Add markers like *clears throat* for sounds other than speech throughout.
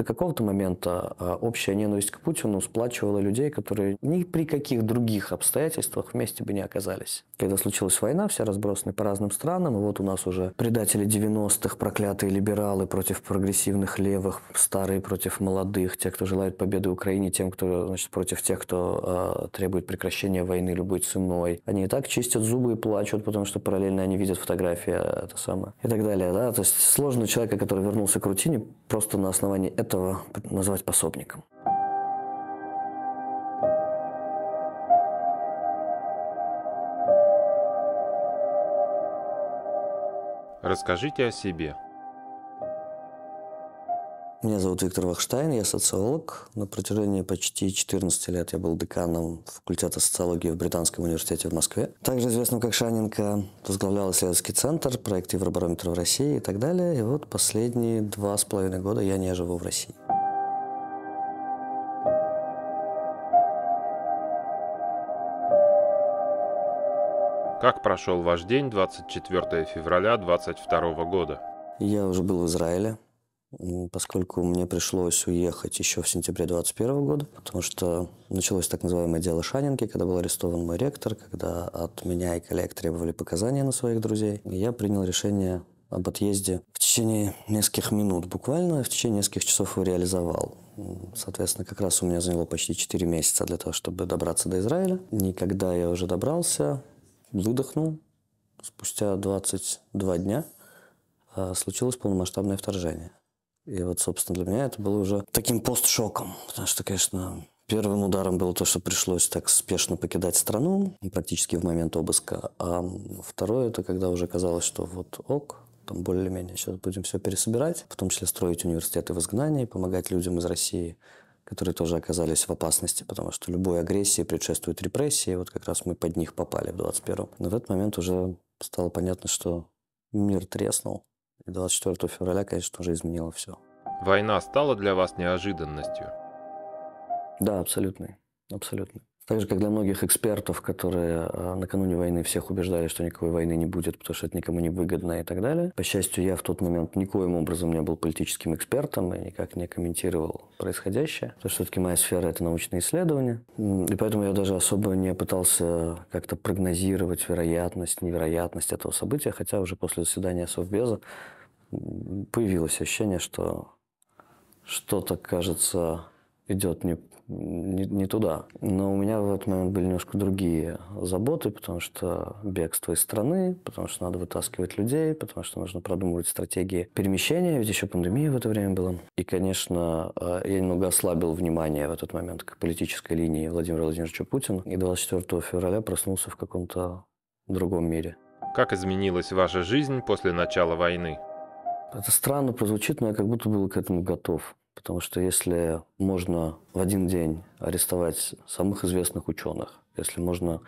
до какого-то момента а, общая ненависть к Путину сплачивала людей, которые ни при каких других обстоятельствах вместе бы не оказались. Когда случилась война, все разбросаны по разным странам, и вот у нас уже предатели 90-х, проклятые либералы против прогрессивных левых, старые против молодых, те, кто желает победы Украине, тем, кто, значит, против тех, кто э, требует прекращения войны любой ценой. Они и так чистят зубы и плачут, потому что параллельно они видят фотографии, а, это самое, и так далее, да, то есть сложно человека, который вернулся к рутине, просто на основании этого этого назвать пособником. Расскажите о себе. Меня зовут Виктор Вахштайн, я социолог. На протяжении почти 14 лет я был деканом факультета социологии в Британском университете в Москве. Также известным как Шаненко, возглавлял исследовательский центр, проект Евробарометра в России и так далее. И вот последние два с половиной года я не живу в России. Как прошел ваш день 24 февраля 2022 года? Я уже был в Израиле, поскольку мне пришлось уехать еще в сентябре 2021 года, потому что началось так называемое дело Шанинки, когда был арестован мой ректор, когда от меня и коллег требовали показания на своих друзей. И я принял решение об отъезде в течение нескольких минут буквально, в течение нескольких часов его реализовал. Соответственно, как раз у меня заняло почти 4 месяца для того, чтобы добраться до Израиля. Никогда я уже добрался, выдохнул, спустя 22 дня а, случилось полномасштабное вторжение. И вот, собственно, для меня это было уже таким постшоком, потому что, конечно, Первым ударом было то, что пришлось так спешно покидать страну, практически в момент обыска. А второе, это когда уже казалось, что вот ок, там более-менее сейчас будем все пересобирать, в том числе строить университеты в изгнании, помогать людям из России, которые тоже оказались в опасности, потому что любой агрессии предшествует репрессии, и вот как раз мы под них попали в 21-м. Но в этот момент уже стало понятно, что мир треснул, и 24 февраля, конечно, тоже изменило все. Война стала для вас неожиданностью? Да, абсолютно. Абсолютно. Так же, как для многих экспертов, которые э, накануне войны всех убеждали, что никакой войны не будет, потому что это никому не выгодно и так далее. По счастью, я в тот момент никоим образом не был политическим экспертом и никак не комментировал происходящее. Потому что все-таки моя сфера – это научные исследования. И поэтому я даже особо не пытался как-то прогнозировать вероятность, невероятность этого события, хотя уже после заседания Совбеза появилось ощущение, что что-то, кажется, идет не, не, не туда. Но у меня в этот момент были немножко другие заботы, потому что бегство из страны, потому что надо вытаскивать людей, потому что нужно продумывать стратегии перемещения, ведь еще пандемия в это время была. И, конечно, э, я немного ослабил внимание в этот момент к политической линии Владимира Владимировича Путина. И 24 февраля проснулся в каком-то другом мире. Как изменилась ваша жизнь после начала войны? Это странно прозвучит, но я как будто был к этому готов. Потому что если можно в один день арестовать самых известных ученых, если можно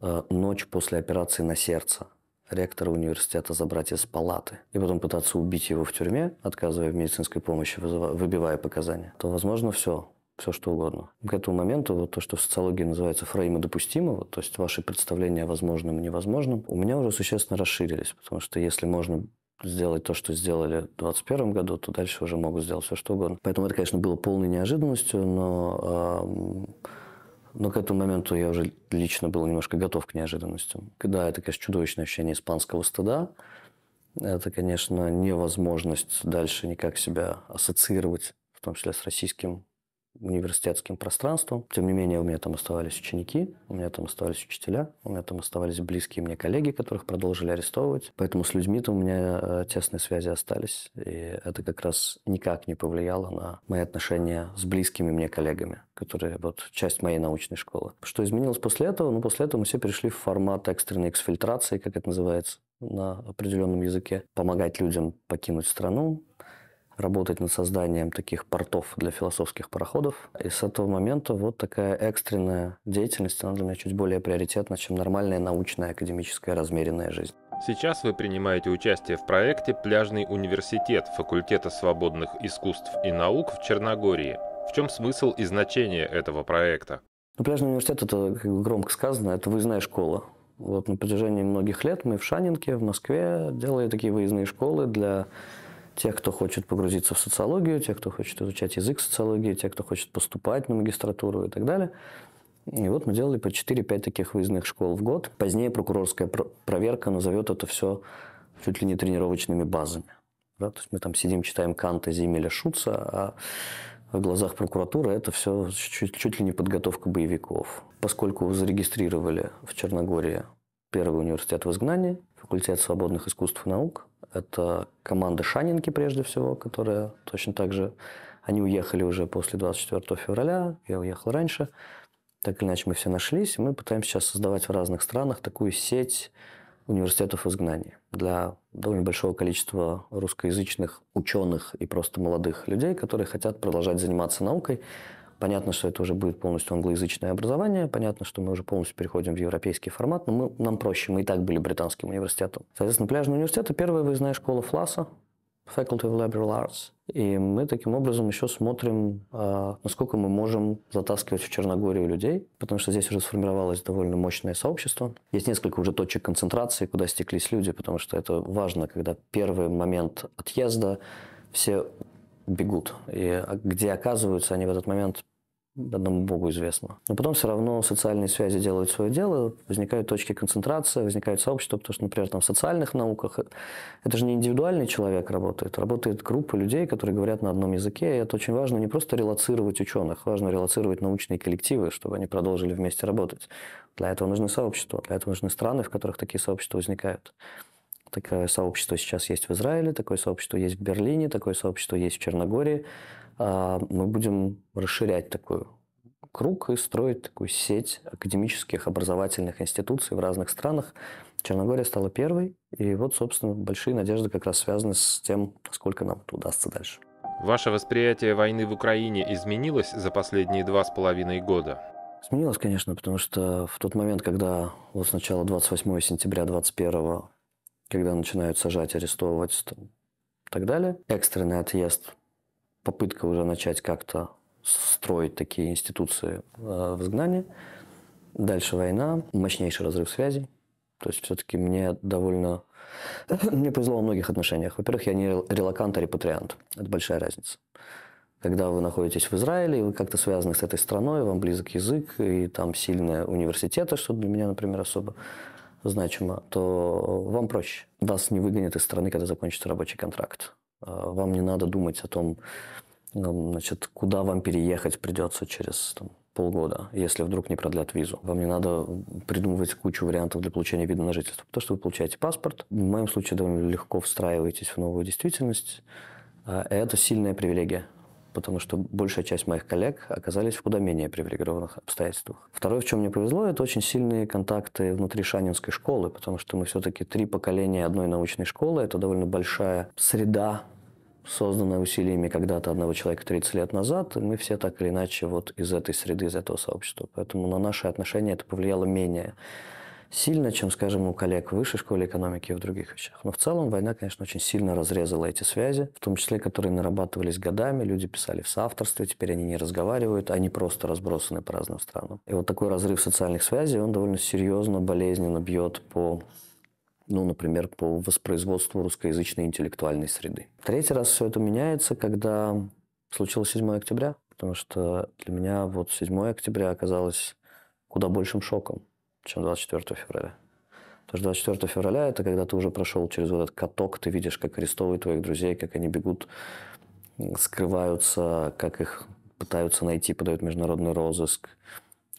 э, ночь после операции на сердце ректора университета забрать из палаты и потом пытаться убить его в тюрьме, отказывая в медицинской помощи, вызывая, выбивая показания, то, возможно, все, все что угодно. К этому моменту вот то, что в социологии называется фреймы допустимого, то есть ваши представления о возможном и невозможном, у меня уже существенно расширились, потому что если можно сделать то, что сделали в 2021 году, то дальше уже могут сделать все, что угодно. Поэтому это, конечно, было полной неожиданностью, но, э, но к этому моменту я уже лично был немножко готов к неожиданностям. Да, это, конечно, чудовищное ощущение испанского стыда. Это, конечно, невозможность дальше никак себя ассоциировать, в том числе с российским университетским пространством. Тем не менее, у меня там оставались ученики, у меня там оставались учителя, у меня там оставались близкие мне коллеги, которых продолжили арестовывать. Поэтому с людьми-то у меня э, тесные связи остались. И это как раз никак не повлияло на мои отношения с близкими мне коллегами, которые вот часть моей научной школы. Что изменилось после этого? Ну, после этого мы все перешли в формат экстренной эксфильтрации, как это называется на определенном языке, помогать людям покинуть страну, работать над созданием таких портов для философских пароходов. И с этого момента вот такая экстренная деятельность, она для меня чуть более приоритетна, чем нормальная научная, академическая, размеренная жизнь. Сейчас вы принимаете участие в проекте «Пляжный университет» факультета свободных искусств и наук в Черногории. В чем смысл и значение этого проекта? Ну, пляжный университет – это, как бы громко сказано, это выездная школа. Вот на протяжении многих лет мы в Шанинке, в Москве делали такие выездные школы для тех, кто хочет погрузиться в социологию, тех, кто хочет изучать язык социологии, тех, кто хочет поступать на магистратуру и так далее. И вот мы делали по 4-5 таких выездных школ в год. Позднее прокурорская проверка назовет это все чуть ли не тренировочными базами. Да? То есть мы там сидим, читаем Канта, Зимеля, Шуца, а в глазах прокуратуры это все чуть, чуть ли не подготовка боевиков. Поскольку зарегистрировали в Черногории первый университет в изгнании, факультет свободных искусств и наук, это команда Шанинки, прежде всего, которая точно так же... Они уехали уже после 24 февраля, я уехал раньше. Так или иначе, мы все нашлись. мы пытаемся сейчас создавать в разных странах такую сеть университетов изгнания для довольно большого количества русскоязычных ученых и просто молодых людей, которые хотят продолжать заниматься наукой, Понятно, что это уже будет полностью англоязычное образование, понятно, что мы уже полностью переходим в европейский формат, но мы, нам проще, мы и так были британским университетом. Соответственно, пляжный университет – это первая выездная школа ФЛАСа, Faculty of Liberal Arts. И мы таким образом еще смотрим, а, насколько мы можем затаскивать в Черногорию людей, потому что здесь уже сформировалось довольно мощное сообщество. Есть несколько уже точек концентрации, куда стеклись люди, потому что это важно, когда первый момент отъезда все бегут. И а, где оказываются они в этот момент одному Богу известно. Но потом все равно социальные связи делают свое дело, возникают точки концентрации, возникают сообщества, потому что, например, там в социальных науках это же не индивидуальный человек работает, работает группа людей, которые говорят на одном языке, и это очень важно не просто релацировать ученых, важно релацировать научные коллективы, чтобы они продолжили вместе работать. Для этого нужны сообщества, для этого нужны страны, в которых такие сообщества возникают. Такое сообщество сейчас есть в Израиле, такое сообщество есть в Берлине, такое сообщество есть в Черногории, а, мы будем расширять такой круг и строить такую сеть академических образовательных институций в разных странах. Черногория стала первой, и вот, собственно, большие надежды как раз связаны с тем, сколько нам это удастся дальше. Ваше восприятие войны в Украине изменилось за последние два с половиной года? Сменилось, конечно, потому что в тот момент, когда вот сначала 28 сентября 21 когда начинают сажать, арестовывать там, и так далее, экстренный отъезд попытка уже начать как-то строить такие институции э, в изгнании. Дальше война, мощнейший разрыв связей. То есть все-таки мне довольно... *clears throat* мне повезло во многих отношениях. Во-первых, я не релакант, а репатриант. Это большая разница. Когда вы находитесь в Израиле, и вы как-то связаны с этой страной, вам близок язык, и там сильные университеты, что для меня, например, особо значимо, то вам проще. Вас не выгонят из страны, когда закончится рабочий контракт. А, вам не надо думать о том, значит, куда вам переехать придется через там, полгода, если вдруг не продлят визу. Вам не надо придумывать кучу вариантов для получения вида на жительство. Потому что вы получаете паспорт, в моем случае довольно легко встраиваетесь в новую действительность. А, это сильная привилегия потому что большая часть моих коллег оказались в куда менее привилегированных обстоятельствах. Второе, в чем мне повезло, это очень сильные контакты внутри Шанинской школы, потому что мы все-таки три поколения одной научной школы. Это довольно большая среда созданное усилиями когда-то одного человека 30 лет назад, и мы все так или иначе вот из этой среды, из этого сообщества. Поэтому на наши отношения это повлияло менее сильно, чем, скажем, у коллег в высшей школе экономики и в других вещах. Но в целом война, конечно, очень сильно разрезала эти связи, в том числе, которые нарабатывались годами, люди писали в соавторстве, теперь они не разговаривают, они просто разбросаны по разным странам. И вот такой разрыв социальных связей, он довольно серьезно, болезненно бьет по ну, например, по воспроизводству русскоязычной интеллектуальной среды. Третий раз все это меняется, когда случилось 7 октября, потому что для меня вот 7 октября оказалось куда большим шоком, чем 24 февраля. Потому что 24 февраля – это когда ты уже прошел через вот этот каток, ты видишь, как арестовывают твоих друзей, как они бегут, скрываются, как их пытаются найти, подают международный розыск,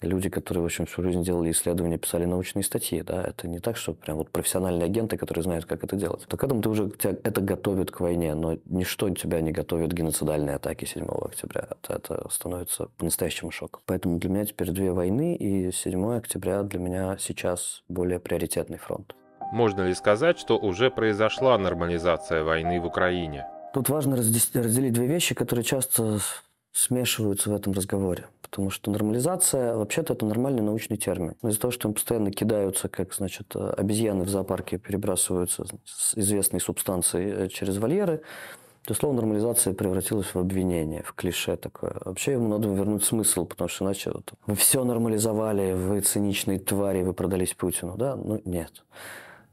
люди, которые, в общем, всю жизнь делали исследования, писали научные статьи, да, это не так, что прям вот профессиональные агенты, которые знают, как это делать. Так этому ты уже, тебя это готовит к войне, но ничто тебя не готовит к геноцидальной атаке 7 октября. Это, это становится по-настоящему шоком. Поэтому для меня теперь две войны, и 7 октября для меня сейчас более приоритетный фронт. Можно ли сказать, что уже произошла нормализация войны в Украине? Тут важно разделить две вещи, которые часто смешиваются в этом разговоре. Потому что нормализация, вообще-то, это нормальный научный термин. Но из-за того, что им постоянно кидаются, как, значит, обезьяны в зоопарке перебрасываются с известной субстанцией э, через вольеры, то слово нормализация превратилось в обвинение, в клише такое. Вообще ему надо вернуть смысл, потому что иначе вот, вы все нормализовали, вы циничные твари, вы продались Путину, да? Ну, нет.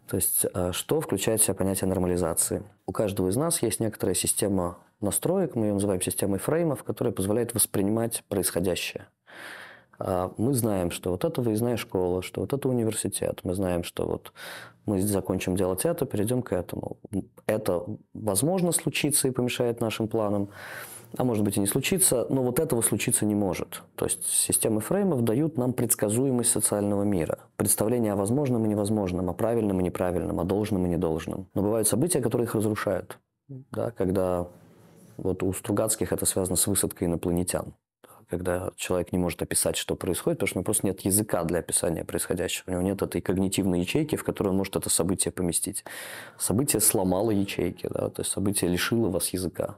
То есть э, что включает в себя понятие нормализации? У каждого из нас есть некоторая система настроек, мы ее называем системой фреймов, которая позволяет воспринимать происходящее. А, мы знаем, что вот это выездная школа, что вот это университет. Мы знаем, что вот мы закончим делать это, перейдем к этому. Это, возможно, случится и помешает нашим планам, а может быть и не случится, но вот этого случиться не может. То есть системы фреймов дают нам предсказуемость социального мира, представление о возможном и невозможном, о правильном и неправильном, о должном и недолжном. Но бывают события, которые их разрушают. Да, когда вот у Стругацких это связано с высадкой инопланетян когда человек не может описать, что происходит, потому что у него просто нет языка для описания происходящего. У него нет этой когнитивной ячейки, в которую он может это событие поместить. Событие сломало ячейки, да, то есть событие лишило вас языка.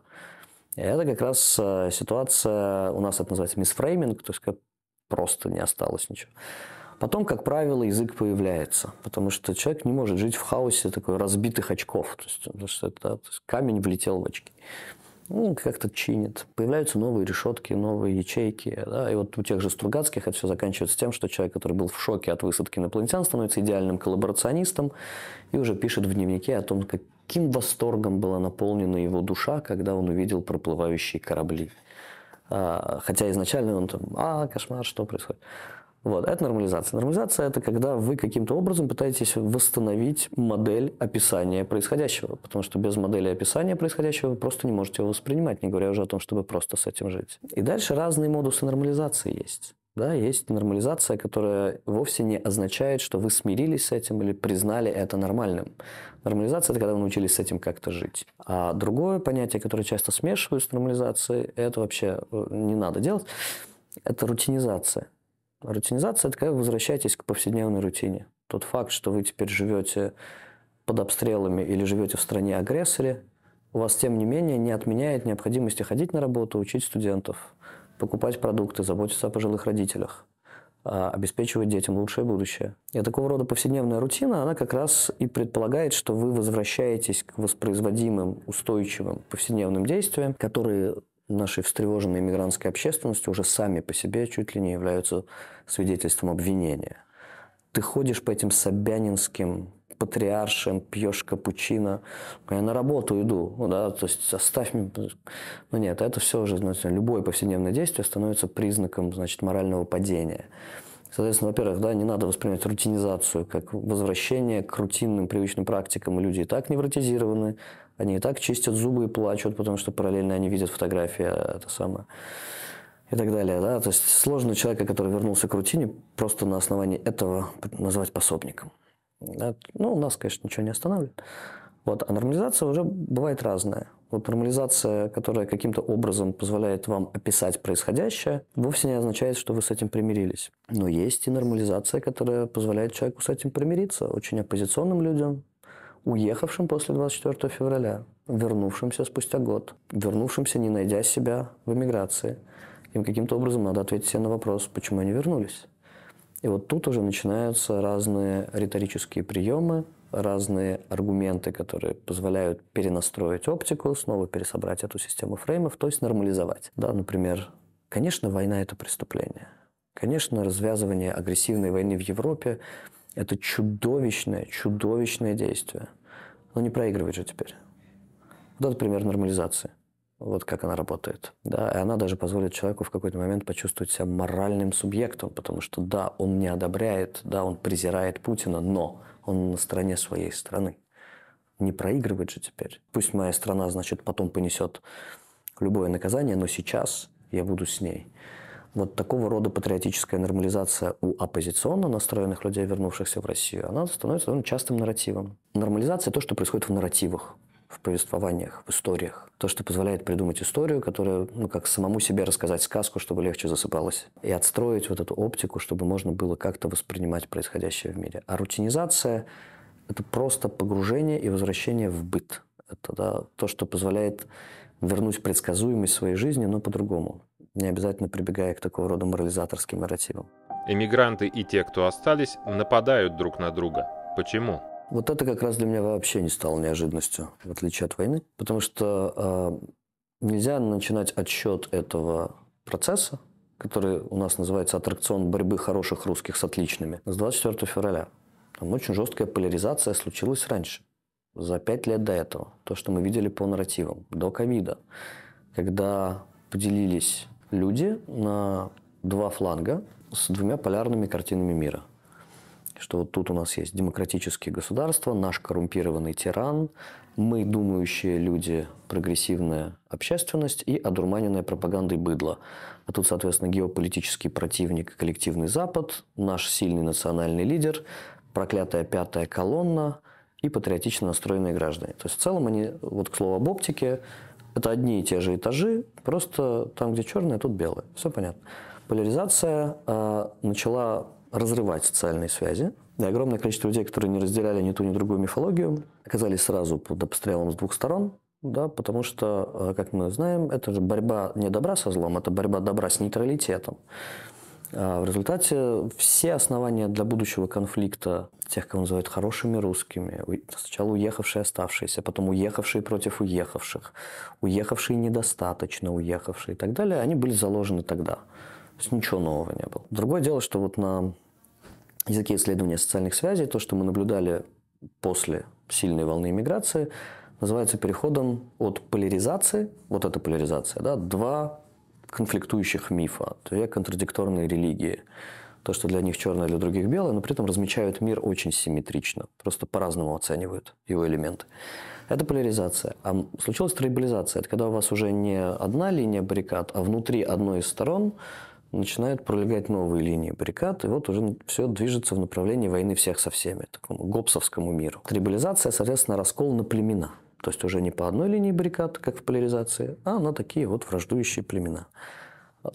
И это как раз э, ситуация, у нас это называется мисфрейминг, то есть просто не осталось ничего. Потом, как правило, язык появляется, потому что человек не может жить в хаосе такой разбитых очков. То есть, потому что это, то есть камень влетел в очки ну, как-то чинит. Появляются новые решетки, новые ячейки. Да? И вот у тех же Стругацких это все заканчивается тем, что человек, который был в шоке от высадки инопланетян, становится идеальным коллаборационистом и уже пишет в дневнике о том, каким восторгом была наполнена его душа, когда он увидел проплывающие корабли. А, хотя изначально он там, а, кошмар, что происходит. Вот, это нормализация. Нормализация – это когда вы каким-то образом пытаетесь восстановить модель описания происходящего, потому что без модели описания происходящего вы просто не можете его воспринимать, не говоря уже о том, чтобы просто с этим жить. И дальше разные модусы нормализации есть. Да, есть нормализация, которая вовсе не означает, что вы смирились с этим или признали это нормальным. Нормализация – это когда вы научились с этим как-то жить. А другое понятие, которое часто смешивают с нормализацией, это вообще э, не надо делать, это рутинизация. Рутинизация – это когда вы возвращаетесь к повседневной рутине. Тот факт, что вы теперь живете под обстрелами или живете в стране-агрессоре, у вас, тем не менее, не отменяет необходимости ходить на работу, учить студентов, покупать продукты, заботиться о пожилых родителях, а, обеспечивать детям лучшее будущее. И такого рода повседневная рутина, она как раз и предполагает, что вы возвращаетесь к воспроизводимым, устойчивым повседневным действиям, которые нашей встревоженной иммигрантской общественности уже сами по себе чуть ли не являются свидетельством обвинения. Ты ходишь по этим собянинским патриаршем, пьешь капучино, я на работу иду, да, то есть оставь меня. Ну нет, это все уже, значит, любое повседневное действие становится признаком, значит, морального падения. Соответственно, во-первых, да, не надо воспринимать рутинизацию как возвращение к рутинным привычным практикам. Люди и так невротизированы, они и так чистят зубы и плачут, потому что параллельно они видят фотографии, а это самое и так далее. Да? То есть сложно человека, который вернулся к рутине, просто на основании этого назвать пособником. Ну у нас, конечно, ничего не останавливает. Вот. А нормализация уже бывает разная. Вот нормализация, которая каким-то образом позволяет вам описать происходящее, вовсе не означает, что вы с этим примирились. Но есть и нормализация, которая позволяет человеку с этим примириться. Очень оппозиционным людям, уехавшим после 24 февраля, вернувшимся спустя год, вернувшимся, не найдя себя в эмиграции. Им каким-то образом надо ответить себе на вопрос, почему они вернулись. И вот тут уже начинаются разные риторические приемы, разные аргументы, которые позволяют перенастроить оптику, снова пересобрать эту систему фреймов, то есть нормализовать. Да, например, конечно, война – это преступление. Конечно, развязывание агрессивной войны в Европе это чудовищное, чудовищное действие. Но ну, не проигрывает же теперь. Вот это пример нормализации. Вот как она работает. Да? И она даже позволит человеку в какой-то момент почувствовать себя моральным субъектом, потому что да, он не одобряет, да, он презирает Путина, но он на стороне своей страны. Не проигрывает же теперь. Пусть моя страна, значит, потом понесет любое наказание, но сейчас я буду с ней вот такого рода патриотическая нормализация у оппозиционно настроенных людей, вернувшихся в Россию, она становится довольно частым нарративом. Нормализация – то, что происходит в нарративах, в повествованиях, в историях. То, что позволяет придумать историю, которая, ну, как самому себе рассказать сказку, чтобы легче засыпалось. И отстроить вот эту оптику, чтобы можно было как-то воспринимать происходящее в мире. А рутинизация – это просто погружение и возвращение в быт. Это да, то, что позволяет вернуть предсказуемость своей жизни, но по-другому не обязательно прибегая к такого рода морализаторским нарративам. Эмигранты и те, кто остались, нападают друг на друга. Почему? Вот это как раз для меня вообще не стало неожиданностью, в отличие от войны, потому что э, нельзя начинать отсчет этого процесса, который у нас называется аттракцион борьбы хороших русских с отличными, с 24 февраля. Там очень жесткая поляризация случилась раньше, за пять лет до этого. То, что мы видели по нарративам, до ковида, когда поделились люди на два фланга с двумя полярными картинами мира. Что вот тут у нас есть демократические государства, наш коррумпированный тиран, мы думающие люди, прогрессивная общественность и одурманенная пропагандой быдло. А тут, соответственно, геополитический противник, коллективный Запад, наш сильный национальный лидер, проклятая пятая колонна и патриотично настроенные граждане. То есть в целом они, вот к слову об оптике, это одни и те же этажи, просто там, где черное, тут белое. Все понятно. Поляризация э, начала разрывать социальные связи. И огромное количество людей, которые не разделяли ни ту, ни другую мифологию, оказались сразу под обстрелом с двух сторон. Да, потому что, э, как мы знаем, это же борьба не добра со злом, это борьба добра с нейтралитетом. А, в результате все основания для будущего конфликта тех, кого называют хорошими русскими, сначала уехавшие, оставшиеся, потом уехавшие против уехавших, уехавшие недостаточно уехавшие и так далее, они были заложены тогда. То есть ничего нового не было. Другое дело, что вот на языке исследования социальных связей то, что мы наблюдали после сильной волны иммиграции, называется переходом от поляризации, вот эта поляризация, да, два конфликтующих мифа, две контрадикторные религии. То, что для них черное, а для других белое, но при этом размечают мир очень симметрично, просто по-разному оценивают его элементы. Это поляризация. А случилась трибализация. Это когда у вас уже не одна линия баррикад, а внутри одной из сторон начинают пролегать новые линии баррикад, и вот уже все движется в направлении войны всех со всеми, такому гопсовскому миру. Трибализация, соответственно, раскол на племена – то есть уже не по одной линии баррикад, как в поляризации, а на такие вот враждующие племена.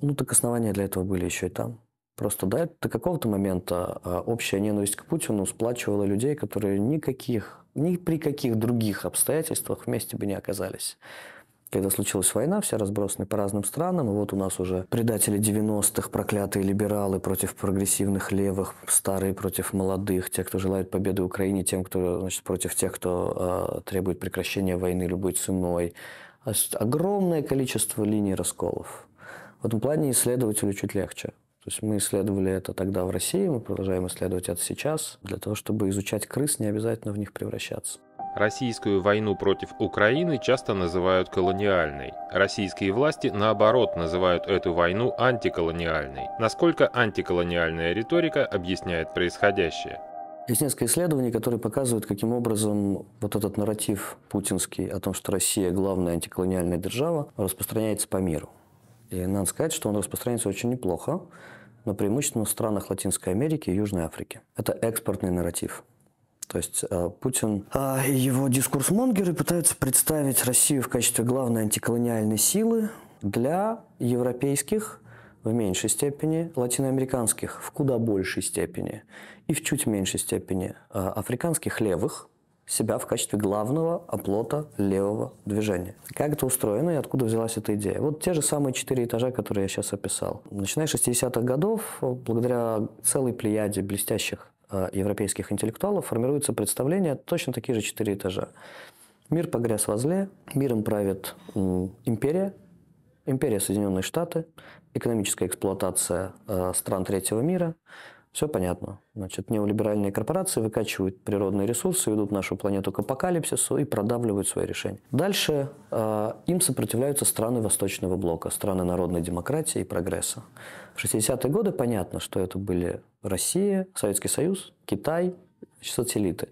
Ну так основания для этого были еще и там. Просто да, до какого-то момента а, общая ненависть к Путину сплачивала людей, которые никаких, ни при каких других обстоятельствах вместе бы не оказались. Когда случилась война, все разбросаны по разным странам, и вот у нас уже предатели 90-х, проклятые либералы против прогрессивных левых, старые против молодых, те, кто желает победы Украине, тем, кто значит, против тех, кто э, требует прекращения войны любой ценой. А огромное количество линий расколов. В этом плане исследователю чуть легче. То есть мы исследовали это тогда в России, мы продолжаем исследовать это сейчас, для того, чтобы изучать крыс, не обязательно в них превращаться. Российскую войну против Украины часто называют колониальной. Российские власти, наоборот, называют эту войну антиколониальной. Насколько антиколониальная риторика объясняет происходящее? Есть несколько исследований, которые показывают, каким образом вот этот нарратив путинский о том, что Россия главная антиколониальная держава, распространяется по миру. И надо сказать, что он распространяется очень неплохо, но преимущественно в странах Латинской Америки и Южной Африки. Это экспортный нарратив. То есть э, Путин и а его дискурсмонгеры пытаются представить Россию в качестве главной антиколониальной силы для европейских в меньшей степени, латиноамериканских в куда большей степени и в чуть меньшей степени э, африканских левых, себя в качестве главного оплота левого движения. Как это устроено и откуда взялась эта идея? Вот те же самые четыре этажа, которые я сейчас описал. Начиная с 60-х годов, благодаря целой плеяде блестящих Э, европейских интеллектуалов формируется представление точно такие же четыре этажа. Мир погряз во зле, миром правит империя, империя Соединенные Штаты, экономическая эксплуатация э, стран третьего мира. Все понятно. Значит, неолиберальные корпорации выкачивают природные ресурсы, ведут нашу планету к апокалипсису и продавливают свои решения. Дальше э, им сопротивляются страны Восточного блока, страны народной демократии и прогресса. В 60-е годы понятно, что это были Россия, Советский Союз, Китай, сателлиты.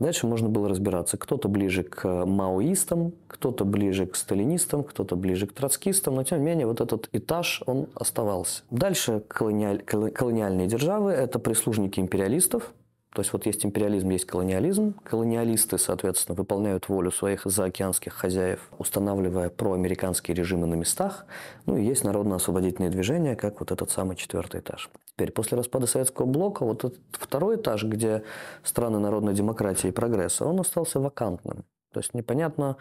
Дальше можно было разбираться. Кто-то ближе к маоистам, кто-то ближе к сталинистам, кто-то ближе к троцкистам, но тем не менее вот этот этаж, он оставался. Дальше колониаль... колониальные державы – это прислужники империалистов, то есть вот есть империализм, есть колониализм. Колониалисты, соответственно, выполняют волю своих заокеанских хозяев, устанавливая проамериканские режимы на местах. Ну и есть народно-освободительные движения, как вот этот самый четвертый этаж. Теперь, после распада советского блока, вот этот второй этаж, где страны народной демократии и прогресса, он остался вакантным. То есть непонятно,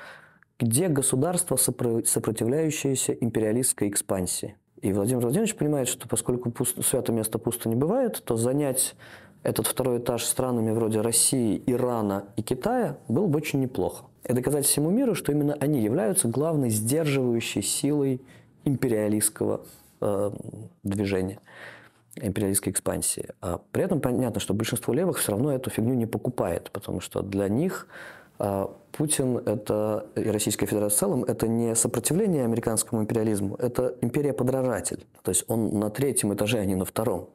где государство, сопротивляющееся империалистской экспансии. И Владимир Владимирович понимает, что поскольку пусто, свято место пусто не бывает, то занять этот второй этаж странами вроде России, Ирана и Китая был бы очень неплохо. И доказать всему миру, что именно они являются главной сдерживающей силой империалистского э, движения, империалистской экспансии. А при этом понятно, что большинство левых все равно эту фигню не покупает, потому что для них э, Путин это, и Российская Федерация в целом, это не сопротивление американскому империализму, это империя-подражатель. То есть он на третьем этаже, а не на втором.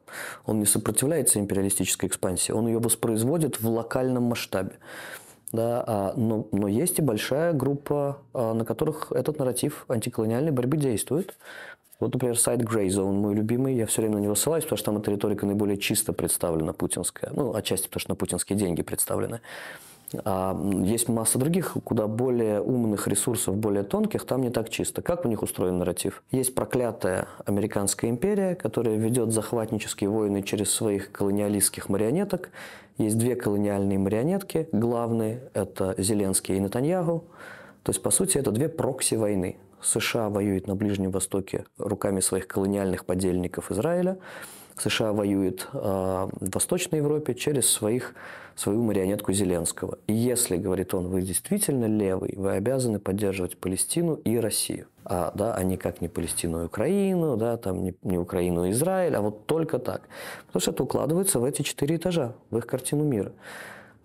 Он не сопротивляется империалистической экспансии, он ее воспроизводит в локальном масштабе. Да, а, но, но есть и большая группа, а, на которых этот нарратив антиколониальной борьбы действует. Вот, например, сайт Grey Zone, мой любимый, я все время на него ссылаюсь, потому что там эта риторика наиболее чисто представлена путинская. Ну, отчасти потому, что на путинские деньги представлены а Есть масса других, куда более умных ресурсов, более тонких, там не так чисто. Как у них устроен нарратив? Есть проклятая американская империя, которая ведет захватнические войны через своих колониалистских марионеток. Есть две колониальные марионетки. Главные – это Зеленский и Нетаньягу. То есть, по сути, это две прокси войны. США воюет на Ближнем Востоке руками своих колониальных подельников Израиля – США воюет э, в Восточной Европе через своих, свою марионетку Зеленского. И если, говорит он, вы действительно левый, вы обязаны поддерживать Палестину и Россию. А, да, а никак не Палестину и Украину, да, там не, не Украину и а Израиль, а вот только так. Потому что это укладывается в эти четыре этажа, в их картину мира.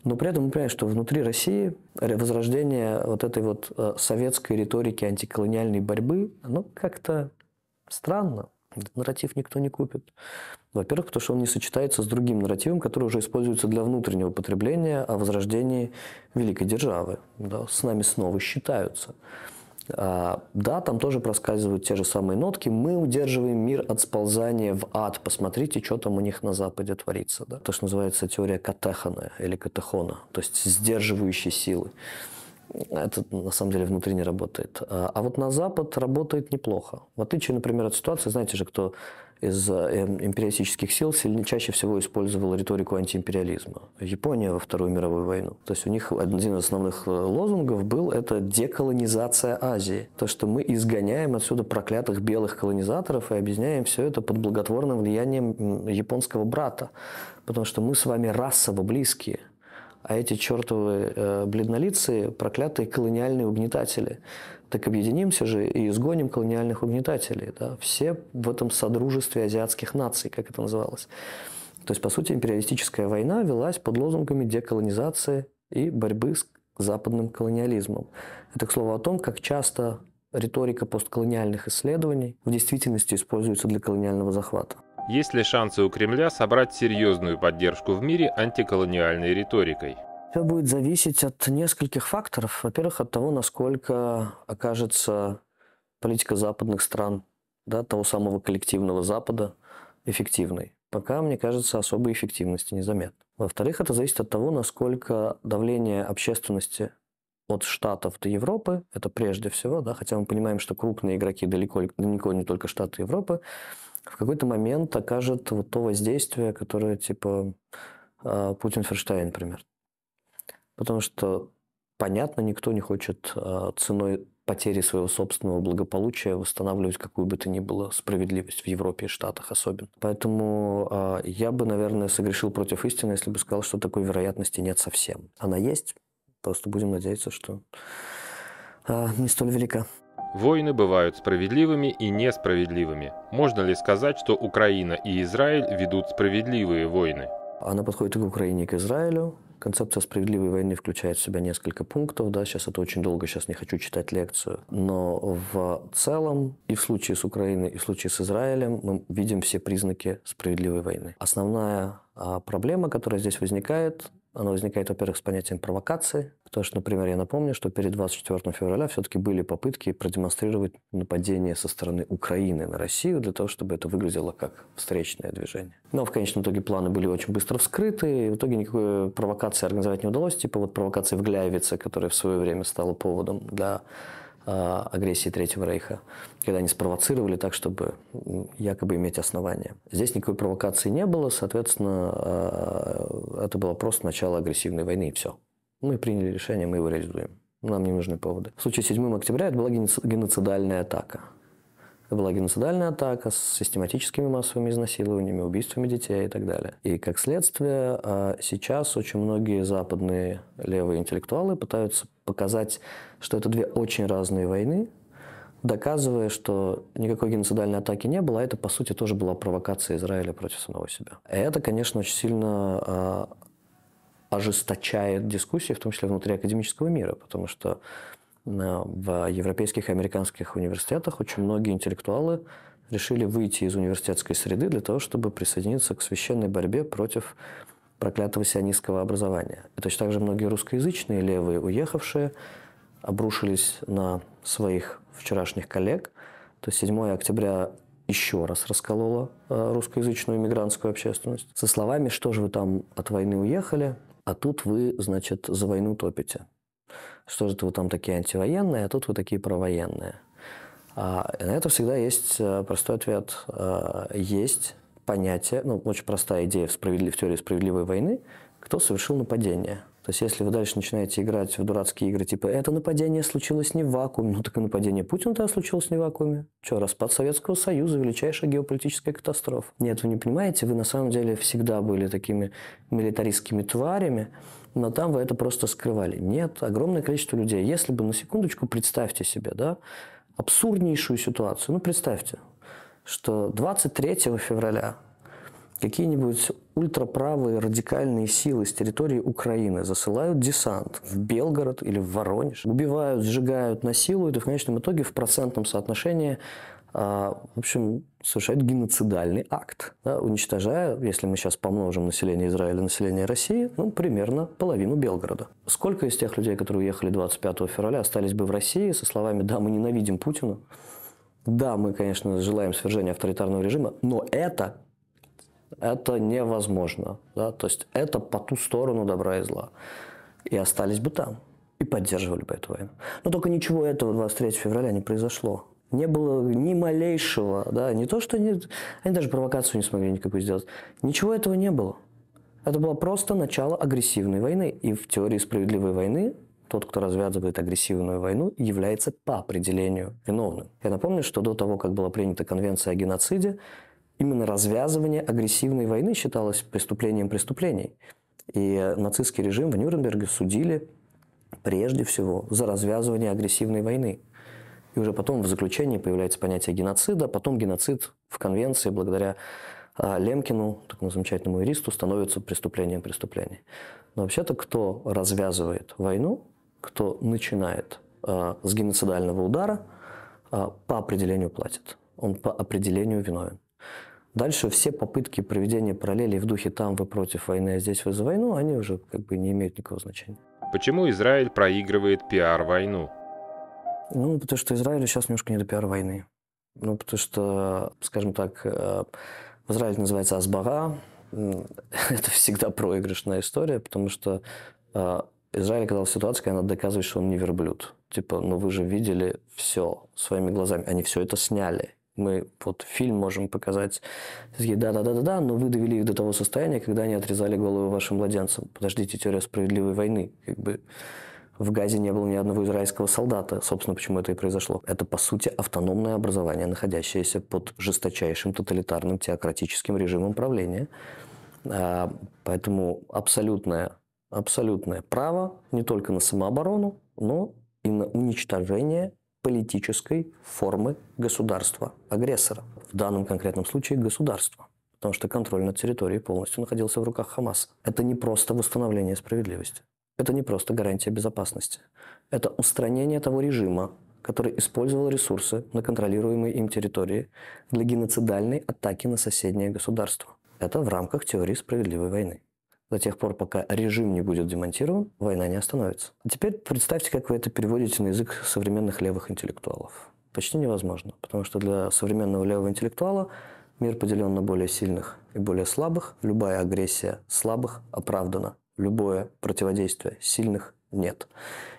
Но при этом мы понимаем, что внутри России возрождение вот этой вот э, советской риторики антиколониальной борьбы, оно как-то странно. Этот нарратив никто не купит. Во-первых, потому что он не сочетается с другим нарративом, который уже используется для внутреннего потребления о возрождении великой державы. Да, с нами снова считаются. А, да, там тоже проскальзывают те же самые нотки. Мы удерживаем мир от сползания в ад. Посмотрите, что там у них на Западе творится. Да? То, что называется теория Катехана или Катехона, то есть сдерживающие силы это на самом деле внутри не работает. А, а вот на Запад работает неплохо. В отличие, например, от ситуации, знаете же, кто из э, эм, империалистических сил сильнее чаще всего использовал риторику антиимпериализма. Япония во Вторую мировую войну. То есть у них один из основных э, лозунгов был это деколонизация Азии. То, что мы изгоняем отсюда проклятых белых колонизаторов и объединяем все это под благотворным влиянием японского брата. Потому что мы с вами расово близкие – а эти чертовы э, бледнолицые, проклятые колониальные угнетатели. Так объединимся же и изгоним колониальных угнетателей. Да? Все в этом содружестве азиатских наций, как это называлось. То есть, по сути, империалистическая война велась под лозунгами деколонизации и борьбы с западным колониализмом. Это, к слову, о том, как часто риторика постколониальных исследований в действительности используется для колониального захвата. Есть ли шансы у Кремля собрать серьезную поддержку в мире антиколониальной риторикой? Все будет зависеть от нескольких факторов. Во-первых, от того, насколько окажется политика западных стран, да, того самого коллективного Запада, эффективной. Пока, мне кажется, особой эффективности незаметно. Во-вторых, это зависит от того, насколько давление общественности от Штатов до Европы, это прежде всего, да, хотя мы понимаем, что крупные игроки далеко, далеко не только Штаты Европы, в какой-то момент окажет вот то воздействие, которое типа а, Путин-Ферштайн, например. Потому что, понятно, никто не хочет а, ценой потери своего собственного благополучия восстанавливать какую бы то ни было справедливость в Европе и Штатах особенно. Поэтому а, я бы, наверное, согрешил против истины, если бы сказал, что такой вероятности нет совсем. Она есть, просто будем надеяться, что не столь велика. Войны бывают справедливыми и несправедливыми. Можно ли сказать, что Украина и Израиль ведут справедливые войны? Она подходит и к Украине, и к Израилю. Концепция справедливой войны включает в себя несколько пунктов. Да, сейчас это очень долго, сейчас не хочу читать лекцию. Но в целом и в случае с Украиной, и в случае с Израилем мы видим все признаки справедливой войны. Основная а, проблема, которая здесь возникает, оно возникает, во-первых, с понятием провокации, потому что, например, я напомню, что перед 24 февраля все-таки были попытки продемонстрировать нападение со стороны Украины на Россию для того, чтобы это выглядело как встречное движение. Но в конечном итоге планы были очень быстро вскрыты, и в итоге никакой провокации организовать не удалось, типа вот провокации в Глявице, которая в свое время стала поводом для Э, агрессии Третьего Рейха, когда они спровоцировали так, чтобы якобы иметь основания. Здесь никакой провокации не было, соответственно, э, это было просто начало агрессивной войны и все. Мы приняли решение, мы его реализуем. Нам не нужны поводы. В случае 7 октября это была геноцидальная атака. Это была геноцидальная атака с систематическими массовыми изнасилованиями, убийствами детей и так далее. И как следствие, а, сейчас очень многие западные левые интеллектуалы пытаются показать, что это две очень разные войны, доказывая, что никакой геноцидальной атаки не было, а это, по сути, тоже была провокация Израиля против самого себя. И это, конечно, очень сильно а, ожесточает дискуссии, в том числе внутри академического мира, потому что в европейских и американских университетах очень многие интеллектуалы решили выйти из университетской среды для того, чтобы присоединиться к священной борьбе против проклятого сионистского образования. И точно так же многие русскоязычные левые уехавшие обрушились на своих вчерашних коллег. То есть 7 октября еще раз расколола э, русскоязычную иммигрантскую общественность со словами «Что же вы там от войны уехали? А тут вы, значит, за войну топите» что же это вы там такие антивоенные, а тут вы такие провоенные. А на это всегда есть э, простой ответ. Э, есть понятие, ну, очень простая идея в, справедлив, в теории справедливой войны, кто совершил нападение – то есть, если вы дальше начинаете играть в дурацкие игры, типа это нападение случилось не в вакууме, ну так и нападение Путина тогда случилось не в вакууме. Че, распад Советского Союза, величайшая геополитическая катастрофа. Нет, вы не понимаете, вы на самом деле всегда были такими милитаристскими тварями, но там вы это просто скрывали. Нет, огромное количество людей. Если бы на секундочку представьте себе, да, абсурднейшую ситуацию, ну представьте, что 23 февраля какие-нибудь ультраправые радикальные силы с территории Украины засылают десант в Белгород или в Воронеж, убивают, сжигают, насилуют и в конечном итоге в процентном соотношении а, в общем, совершает геноцидальный акт, да, уничтожая, если мы сейчас помножим население Израиля на население России, ну, примерно половину Белгорода. Сколько из тех людей, которые уехали 25 февраля, остались бы в России со словами «да, мы ненавидим Путина», «да, мы, конечно, желаем свержения авторитарного режима», но это это невозможно. Да? То есть это по ту сторону добра и зла. И остались бы там. И поддерживали бы эту войну. Но только ничего этого 23 февраля не произошло. Не было ни малейшего, да, не то, что они, они даже провокацию не смогли никакую сделать. Ничего этого не было. Это было просто начало агрессивной войны. И в теории справедливой войны тот, кто развязывает агрессивную войну, является по определению виновным. Я напомню, что до того, как была принята конвенция о геноциде, именно развязывание агрессивной войны считалось преступлением преступлений. И нацистский режим в Нюрнберге судили прежде всего за развязывание агрессивной войны. И уже потом в заключении появляется понятие геноцида, потом геноцид в конвенции благодаря а, Лемкину, такому замечательному юристу, становится преступлением преступления. Но вообще-то, кто развязывает войну, кто начинает э, с геноцидального удара, э, по определению платит. Он по определению виновен. Дальше все попытки проведения параллелей в духе «там вы против войны, а здесь вы за войну», они уже как бы не имеют никакого значения. Почему Израиль проигрывает пиар-войну? Ну, потому что Израилю сейчас немножко не до пиар-войны. Ну, потому что, скажем так, э, в Израиле называется Азбара. *laughs* Это всегда проигрышная история, потому что э, Израиль оказался в ситуации, когда надо доказывать, что он не верблюд. Типа, ну вы же видели все своими глазами. Они все это сняли. Мы вот фильм можем показать, да-да-да-да-да, но вы довели их до того состояния, когда они отрезали голову вашим младенцам. Подождите, теория справедливой войны. Как бы в Газе не было ни одного израильского солдата. Собственно, почему это и произошло. Это, по сути, автономное образование, находящееся под жесточайшим тоталитарным теократическим режимом правления. А, поэтому абсолютное, абсолютное право не только на самооборону, но и на уничтожение политической формы государства-агрессора. В данном конкретном случае государства. Потому что контроль над территорией полностью находился в руках ХАМАС. Это не просто восстановление справедливости. Это не просто гарантия безопасности. Это устранение того режима, который использовал ресурсы на контролируемой им территории для геноцидальной атаки на соседнее государство. Это в рамках теории справедливой войны до тех пор, пока режим не будет демонтирован, война не остановится. Теперь представьте, как вы это переводите на язык современных левых интеллектуалов. Почти невозможно, потому что для современного левого интеллектуала мир поделен на более сильных и более слабых. Любая агрессия слабых оправдана. Любое противодействие сильных нет.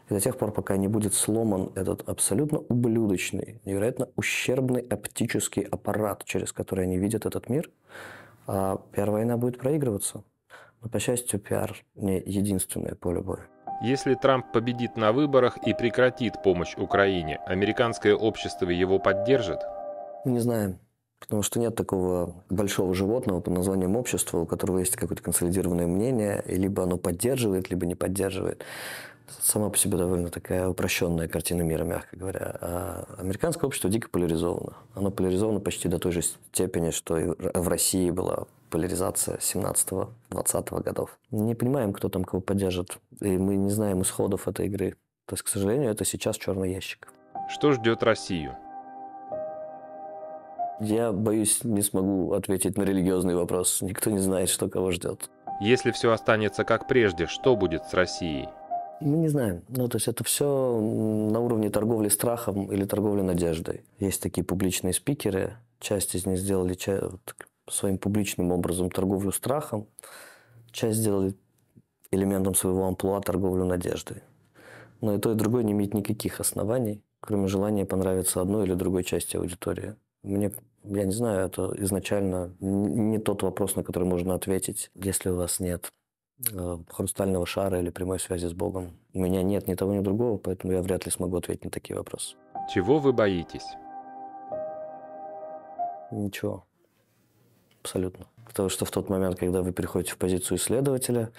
И до тех пор, пока не будет сломан этот абсолютно ублюдочный, невероятно ущербный оптический аппарат, через который они видят этот мир, а Первая война будет проигрываться. Но, по счастью, пиар не единственное поле боя. Если Трамп победит на выборах и прекратит помощь Украине, американское общество его поддержит? Не знаю, Потому что нет такого большого животного под названием общество, у которого есть какое-то консолидированное мнение, и либо оно поддерживает, либо не поддерживает. Сама по себе довольно такая упрощенная картина мира, мягко говоря. А американское общество дико поляризовано. Оно поляризовано почти до той же степени, что и в России была поляризация 17-20 годов. Не понимаем, кто там кого поддержит, и мы не знаем исходов этой игры. То есть, к сожалению, это сейчас черный ящик. Что ждет Россию? Я боюсь, не смогу ответить на религиозный вопрос. Никто не знает, что кого ждет. Если все останется как прежде, что будет с Россией? Мы не знаем. Ну, то есть это все на уровне торговли страхом или торговли надеждой. Есть такие публичные спикеры. Часть из них сделали своим публичным образом торговлю страхом, часть сделали элементом своего амплуа торговлю надеждой. Но и то, и другое не имеет никаких оснований, кроме желания понравиться одной или другой части аудитории. Мне, я не знаю, это изначально не тот вопрос, на который можно ответить, если у вас нет э, хрустального шара или прямой связи с Богом. У меня нет ни того, ни другого, поэтому я вряд ли смогу ответить на такие вопросы. Чего вы боитесь? Ничего абсолютно. Потому что в тот момент, когда вы переходите в позицию исследователя,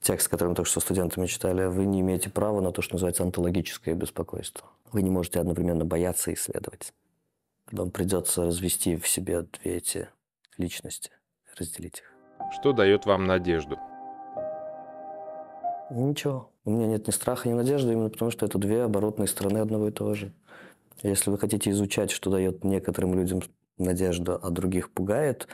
текст, который мы только что студентами читали, вы не имеете права на то, что называется онтологическое беспокойство. Вы не можете одновременно бояться исследовать. Вам придется развести в себе две эти личности, разделить их. Что дает вам надежду? Ничего. У меня нет ни страха, ни надежды, именно потому что это две оборотные стороны одного и того же. Если вы хотите изучать, что дает некоторым людям надежда о а других пугает,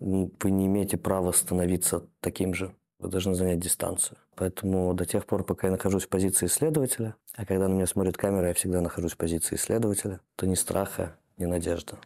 ну, вы не имеете права становиться таким же. Вы должны занять дистанцию. Поэтому до тех пор, пока я нахожусь в позиции исследователя, а когда на меня смотрит камера, я всегда нахожусь в позиции исследователя, то ни страха, ни надежда.